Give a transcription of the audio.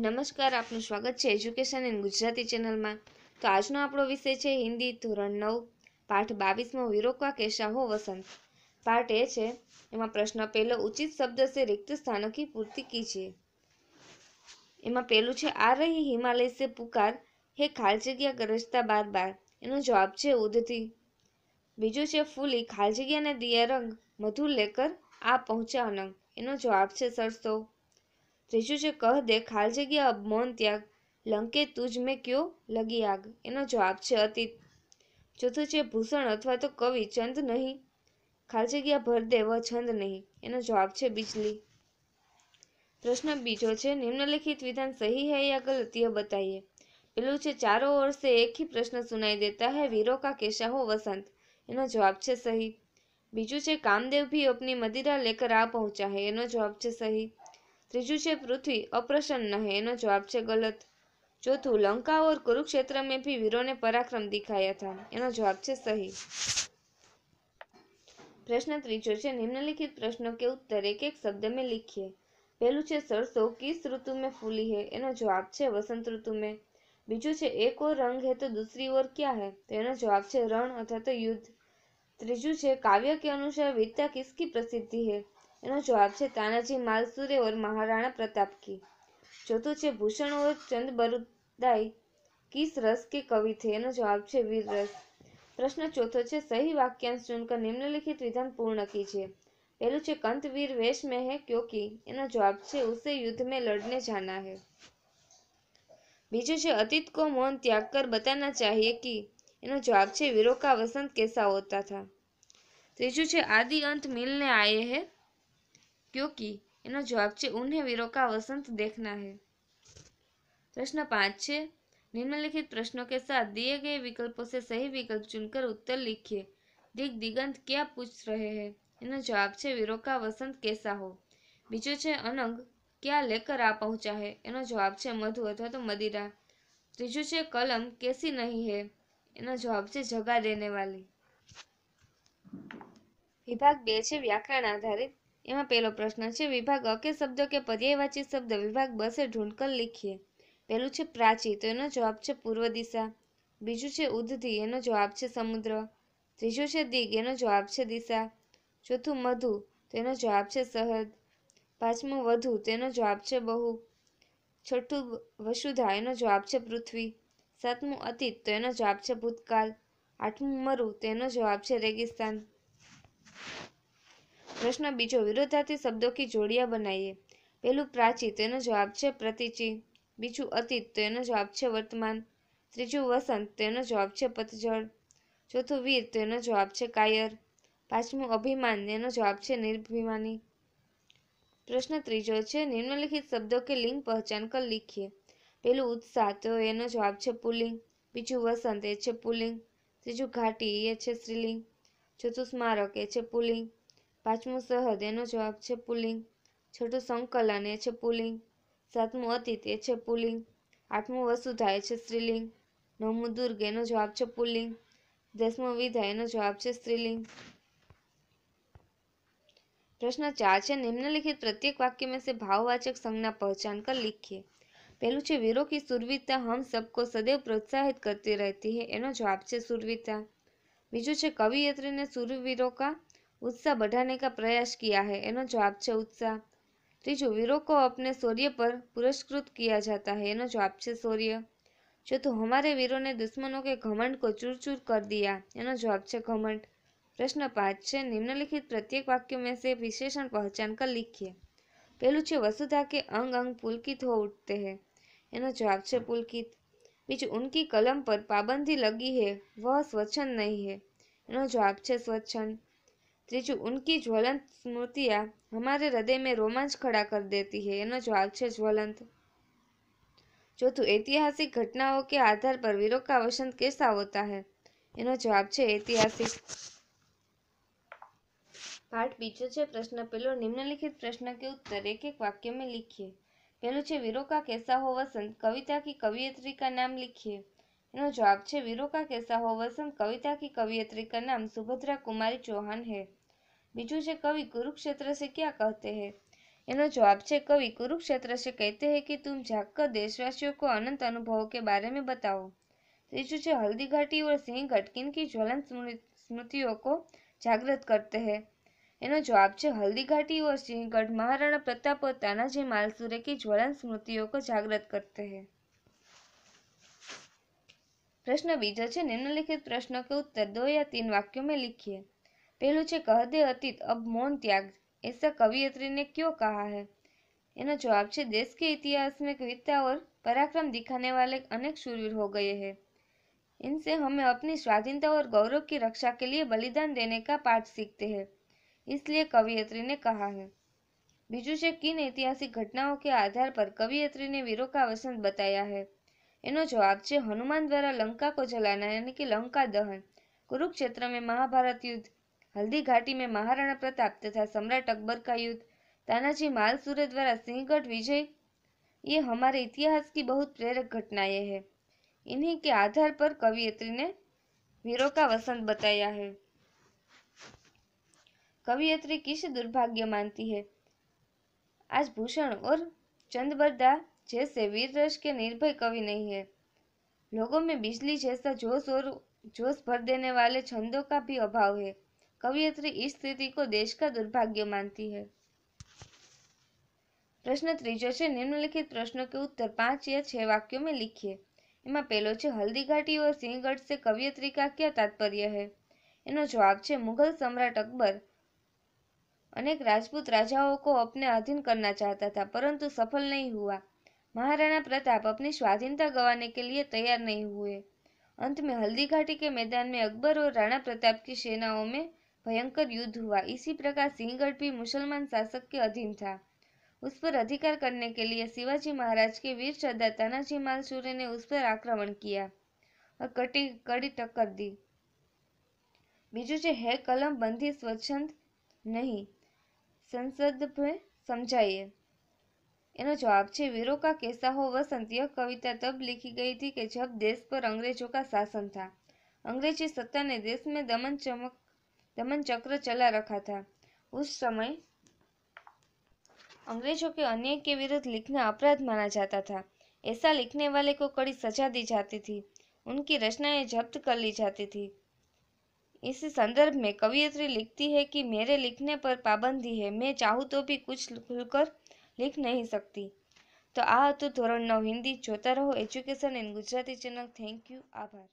નમસ્કાર આપનું સ્વાગત છે એજ્યુકેશન ઇન ગુજરાતી ચેનલમાં તો આજનો આપણો વિષય છે હિન્દી ધોરણ નવ પાઠ બાવીસમાં વિરોકવા કેશાહો વસંત પાઠ એ છે એમાં પ્રશ્ન પહેલો ઉચિત શબ્દ છે રિક્ત સ્થાનો કી કી છે એમાં પહેલું છે આ રહી હિમાલય સે પુકાર હે ખાલ જગ્યા ગરજતા બાર બાર એનો જવાબ છે ઉદથી બીજું છે ફૂલી ખાલ જગ્યાને દિયા રંગ મધુર લેકર આ પહોંચા અનંગ એનો જવાબ છે સરસો ત્રીજું છે કહ દે ખાલ જગ્યા અબ મૌન ત્યાગ લંકે તુજ મેં ક્યો લગી આગ એનો જવાબ છે અતીત ચોથું છે ભૂષણ અથવા તો કવિ ચંદ નહીં ખાલ જગ્યા ભર દે વ છંદ નહીં એનો જવાબ છે બિજલી પ્રશ્ન બીજો છે નિમ્નલિખિત વિધાન સહી હૈ યા ગલત યહ બતાઈએ પેલું છે ચારો ઓર સે એક હી પ્રશ્ન સુનાઈ દેતા હૈ વીરો કા કેશા હો વસંત એનો જવાબ છે સહી બીજું છે કામદેવ ભી અપની મદિરા લેકર આ પહોંચા હૈ એનો જવાબ છે સહી त्रीजू से पृथ्वी अप्रसन्न है यो जवाब है गलत चौथु लंका और कुरुक्षेत्र में भी वीरों ने पराक्रम दिखाया था यो जवाब है सही प्रश्न तीजो है निम्नलिखित प्रश्नों के उत्तर एक एक शब्द में लिखिए पहलू है सरसों किस ऋतु में फूली है एनो जवाब है वसंत ऋतु में बीजू है एक और रंग है तो दूसरी ओर क्या है तो यह जवाब है रण तो युद्ध त्रीजू है काव्य के अनुसार वीरता किसकी प्रसिद्धि है એનો જવાબ છે તાનાજી માલસુરે ઓર મહારાણા પ્રતાપ કી ચોથું છે ભૂષણ ઓર ચંદ બરુદાઈ કિસ રસ કે કવિ થે એનો જવાબ છે વીર રસ પ્રશ્ન ચોથો છે સહી વાક્યાંશ ચુનકર નિમ્નલિખિત વિધાન પૂર્ણ કીજીએ પહેલું છે કંતવીર વેશ મેં હે ક્યોકી એનો જવાબ છે ઉસે યુદ્ધ મેં લડને જાના હે બીજું છે અતીત કો મૌન ત્યાગ કર બતાના ચાહીએ કી એનો જવાબ છે વીરો કા વસંત કેસા હોતા થા ત્રીજું છે આદિ અંત મિલને આયે હે ક્યોકી એનો જવાબ છે ઉન્હે વીરો કા વસંત દેખના હે પ્રશ્ન પાંચ છે निम्नलिखित प्रश्नों के साथ दिए गए विकल्पों से सही विकल्प चुनकर उत्तर लिखिए दिग दिगंत क्या પૂછ રહે હે એનો જવાબ છે વીરો કા વસંત કેસા હો બીજો છે અનંગ ક્યાં લેકર આ પહોંચા હે એનો જવાબ છે મધુ અથવા તો મદિરા ત્રીજું છે કલમ કેસી નહીં હે એનો જવાબ છે જગા દેને વાલી વિભાગ બે છે વ્યાકરણ આધારિત એમાં પહેલો પ્રશ્ન છે વિભાગ અકે શબ્દો કે પર્યાયવાચી શબ્દ વિભાગ બસે ઢૂંઢકર લીખીએ પહેલું છે પ્રાચી તો એનો જવાબ છે પૂર્વ દિશા બીજું છે ઉધથી એનો જવાબ છે સમુદ્ર ત્રીજું છે દિગ એનો જવાબ છે દિશા ચોથું મધુ તો એનો જવાબ છે સહદ પાંચમું વધુ તેનો જવાબ છે બહુ છઠ્ઠું વસુધા એનો જવાબ છે પૃથ્વી સાતમું અતીત તો એનો જવાબ છે ભૂતકાળ આઠમું મરુ તેનો જવાબ છે રેગિસ્તાન પ્રશ્ન બીજો વિરોધાર્થી શબ્દો કી જોડિયા બનાવીએ પહેલું પ્રાચી તો એનો જવાબ છે પ્રતિચી બીજું અતીત તો એનો જવાબ છે વર્તમાન ત્રીજું વસંત તેનો જવાબ છે પતઝડ ચોથું વીર તો એનો જવાબ છે કાયર પાંચમું અભિમાન તેનો જવાબ છે નિર્ભિમાની પ્રશ્ન ત્રીજો છે નિમ્નલિખિત શબ્દો કે લિંગ પહેચાન કર લીખીએ પહેલું ઉત્સાહ તો એનો જવાબ છે પુલિંગ બીજું વસંત એ છે પુલિંગ ત્રીજું ઘાટી એ છે સ્ત્રીલિંગ ચોથું સ્મારક એ છે પુલિંગ પાંચમું સરહદ જવાબ છે પુલિંગ છઠ્ઠું સંકલન એ છે પુલિંગ સાતમું અતીત એ છે પુલિંગ આઠમું વસુધા એ છે સ્ત્રીલિંગ નવમું દુર્ગ એનો જવાબ છે પુલિંગ દસમો વિધા એનો જવાબ છે સ્ત્રીલિંગ પ્રશ્ન ચાર છે નિમ્નલિખિત પ્રત્યેક વાક્ય મેં સે ભાવવાચક સંજ્ઞા પહચાન કર લિખીએ પહેલું છે વીરો કી સુરવીરતા હમ સબકો સદૈવ પ્રોત્સાહિત કરતી રહેતી હૈ એનો જવાબ છે સુરવીરતા બીજું છે કવિયત્રીને સુરવીરો કા उत्साह बढ़ाने का प्रयास किया है जवाब જવાબ उत्साह तीजो तो वीरो को अपने शौर्य पर पुरस्कृत किया जाता है एनो जवाब છે शौर्य चौथो तो हमारे वीरों ने दुश्मनों के घमंड को चूर चूर कर दिया एनो जवाब છે घमंड प्रश्न पाँच છે निम्नलिखित प्रत्येक वाक्य में से विशेषण पहचान कर लिखिए पहलू छे वसुधा के अंग अंग पुलकित हो उठते हैं एनो जवाब छे पुलकित बीच उनकी कलम पर पाबंदी लगी है वह स्वच्छंद नहीं है जवाब જવાબ त्रीजू उनकी ज्वलंत स्मृतियां हमारे हृदय में रोमांच खड़ा कर देती है यो जवाब है ज्वलंत चौथु ऐतिहासिक घटनाओं के आधार पर वीरो का वसंत कैसा होता है जवाब ऐतिहासिक पाठ पीछे प्रश्न पेलो निम्नलिखित प्रश्न के उत्तर एक एक वाक्य में लिखिए पहलू वीरो का कैसा हो वसंत कविता की कवियत्री का नाम लिखिए नो जवाब है का कैसा हो वसंत कविता की कवियत्री का नाम सुभद्रा कुमारी चौहान है बीजू से कवि कुरुक्षेत्र से क्या कहते हैं એનો જવાબ છે કવિ से कहते हैं कि तुम जाकर देशवासियों को अनंत अनुभवों के बारे में बताओ तीसू से हल्दी घाटी और सिंह घटकिन की ज्वलन स्मृतियों को जागृत करते हैं इनो जवाब हल्दी घाटी और सिंहगढ़ महाराणा प्रताप और तानाजी मालसूरे की ज्वलन स्मृतियों को जागृत करते हैं प्रश्न बीजा છે निम्नलिखित प्रश्न के उत्तर दो या तीन वाक्यों में लिखिए पहलू છે कह दे अतीत अब मौन त्याग ऐसा कवियत्री ने क्यों कहा है એનો जवाब છે देश के इतिहास में कविता और पराक्रम दिखाने वाले अनेक शूरवीर हो गए हैं इनसे हमें अपनी स्वाधीनता और गौरव की रक्षा के लिए बलिदान देने का पाठ सीखते हैं इसलिए कवियत्री ने कहा है बीजू से किन ऐतिहासिक घटनाओं के आधार पर कवियत्री ने वीरों का वसंत बताया है एनो जवाब છે હનુમાન દ્વારા लंका को जलाना यानी कि लंका दहन कुरुक्षेत्र में महाभारत युद्ध हल्दी घाटी में महाराणा प्रताप तथा सम्राट अकबर का युद्ध तानाजी मालसूरे द्वारा सिंहगढ़ विजय ये हमारे इतिहास की बहुत प्रेरक घटनाएं हैं इन्हीं के आधार पर कवियत्री ने वीरों का वसंत बताया है कवियत्री किसे दुर्भाग्य मानती है आज भूषण और चंदबरदा जैसे वीर रस के निर्भय कवि नहीं है लोगों में बिजली जैसा जोश और जोश भर देने वाले छंदों का भी अभाव है कवियत्री इस स्थिति को देश का दुर्भाग्य मानती है प्रश्न त्रीजो निम्नलिखित प्रश्नों के उत्तर पांच या छह वाक्यों में लिखिए इमा पेलो छे हल्दी घाटी और सिंहगढ़ से कवियत्री का क्या तात्पर्य है इनो जवाब छे मुगल सम्राट अकबर अनेक राजपूत राजाओं को अपने अधीन करना चाहता था परंतु सफल नहीं हुआ महाराणा प्रताप अपनी स्वाधीनता गंवाने के लिए तैयार नहीं हुए अंत में हल्दी घाटी के मैदान में अकबर और राणा प्रताप की सेनाओं में भयंकर युद्ध हुआ इसी प्रकार सिंहगढ़ भी मुसलमान शासक के अधीन था उस पर अधिकार करने के लिए शिवाजी महाराज के वीर सरदार तानाजी सूर्य ने उस पर आक्रमण किया और कटी कड़ी टक्कर दी बीजू જે है कलम બંધી स्वच्छ नहीं संसद समझाइए एनो जवाब છે वीरों का कैसा हो वसंत यह कविता तब लिखी गई थी कि जब देश पर अंग्रेजों का शासन था अंग्रेजी सत्ता ने देश में दमन चमक दमन चक्र चला रखा था उस समय अंग्रेजों के अन्याय के विरुद्ध लिखना अपराध माना जाता था ऐसा लिखने वाले को कड़ी सजा दी जाती थी उनकी रचनाएं जब्त कर ली जाती थी इस संदर्भ में कवियत्री लिखती है कि मेरे लिखने पर पाबंदी है मैं चाहूँ तो भी कुछ खुलकर લીખ નહીં શકતી તો આ હતું ધોરણ નવ હિન્દી જોતા રહો education and Gujarati channel thank you આભાર